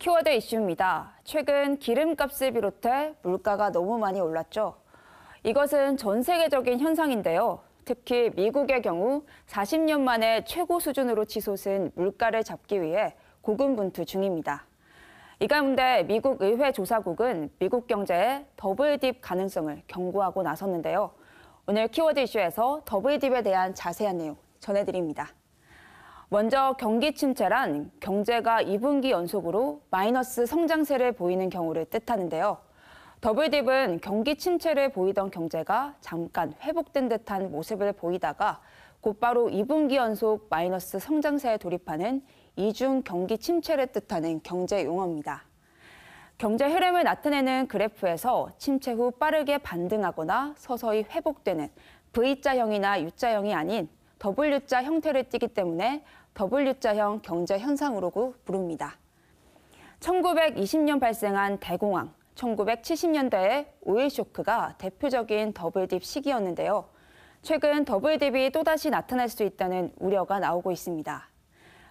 키워드 이슈입니다. 최근 기름값을 비롯해 물가가 너무 많이 올랐죠. 이것은 전 세계적인 현상인데요. 특히 미국의 경우 40년 만에 최고 수준으로 치솟은 물가를 잡기 위해 고군분투 중입니다. 이 가운데 미국 의회 조사국은 미국 경제에 더블 딥 가능성을 경고하고 나섰는데요. 오늘 키워드 이슈에서 더블 딥에 대한 자세한 내용 전해드립니다. 먼저 경기 침체란 경제가 2분기 연속으로 마이너스 성장세를 보이는 경우를 뜻하는데요. 더블딥은 경기 침체를 보이던 경제가 잠깐 회복된 듯한 모습을 보이다가 곧바로 2분기 연속 마이너스 성장세에 돌입하는 이중 경기 침체를 뜻하는 경제 용어입니다. 경제 흐름을 나타내는 그래프에서 침체 후 빠르게 반등하거나 서서히 회복되는 V자형이나 U자형이 아닌 W자 형태를 띠기 때문에 W자형 경제 현상으로 부릅니다. 1920년 발생한 대공황, 1970년대의 오일 쇼크가 대표적인 더블딥 시기였는데요. 최근 더블딥이 또다시 나타날 수 있다는 우려가 나오고 있습니다.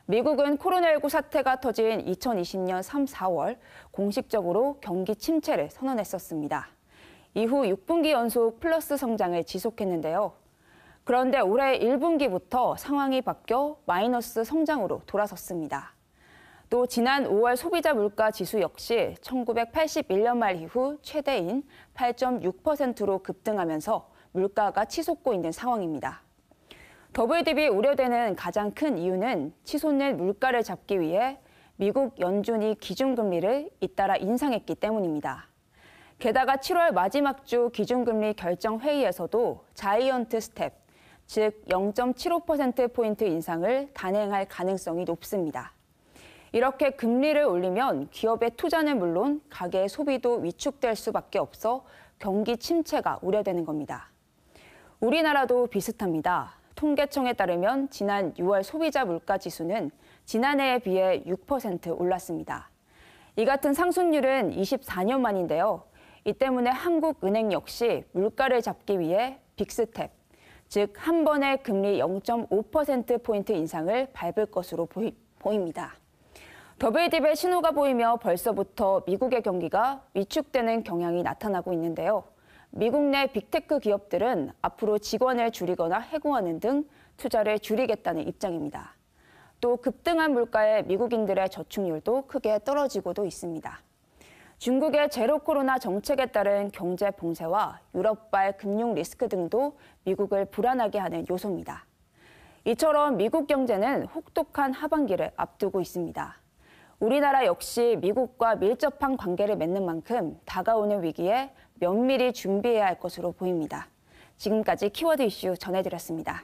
미국은 코로나19 사태가 터진 2020년 3, 4월 공식적으로 경기 침체를 선언했었습니다. 이후 6분기 연속 플러스 성장을 지속했는데요. 그런데 올해 1분기부터 상황이 바뀌어 마이너스 성장으로 돌아섰습니다. 또 지난 5월 소비자 물가 지수 역시 1981년 말 이후 최대인 8.6%로 급등하면서 물가가 치솟고 있는 상황입니다. 더블 딥이 우려되는 가장 큰 이유는 치솟는 물가를 잡기 위해 미국 연준이 기준금리를 잇따라 인상했기 때문입니다. 게다가 7월 마지막 주 기준금리 결정 회의에서도 자이언트 스텝, 즉 0.75%포인트 인상을 단행할 가능성이 높습니다. 이렇게 금리를 올리면 기업의 투자는 물론 가계 소비도 위축될 수밖에 없어 경기 침체가 우려되는 겁니다. 우리나라도 비슷합니다. 통계청에 따르면 지난 6월 소비자 물가 지수는 지난해에 비해 6% 올랐습니다. 이 같은 상승률은 24년 만인데요. 이 때문에 한국은행 역시 물가를 잡기 위해 빅스텝, 즉한 번에 금리 0.5%포인트 인상을 밟을 것으로 보이, 보입니다. 더블딥의 신호가 보이며 벌써부터 미국의 경기가 위축되는 경향이 나타나고 있는데요. 미국 내 빅테크 기업들은 앞으로 직원을 줄이거나 해고하는 등 투자를 줄이겠다는 입장입니다. 또 급등한 물가에 미국인들의 저축률도 크게 떨어지고도 있습니다. 중국의 제로 코로나 정책에 따른 경제 봉쇄와 유럽발 금융 리스크 등도 미국을 불안하게 하는 요소입니다. 이처럼 미국 경제는 혹독한 하반기를 앞두고 있습니다. 우리나라 역시 미국과 밀접한 관계를 맺는 만큼 다가오는 위기에 면밀히 준비해야 할 것으로 보입니다. 지금까지 키워드 이슈 전해드렸습니다.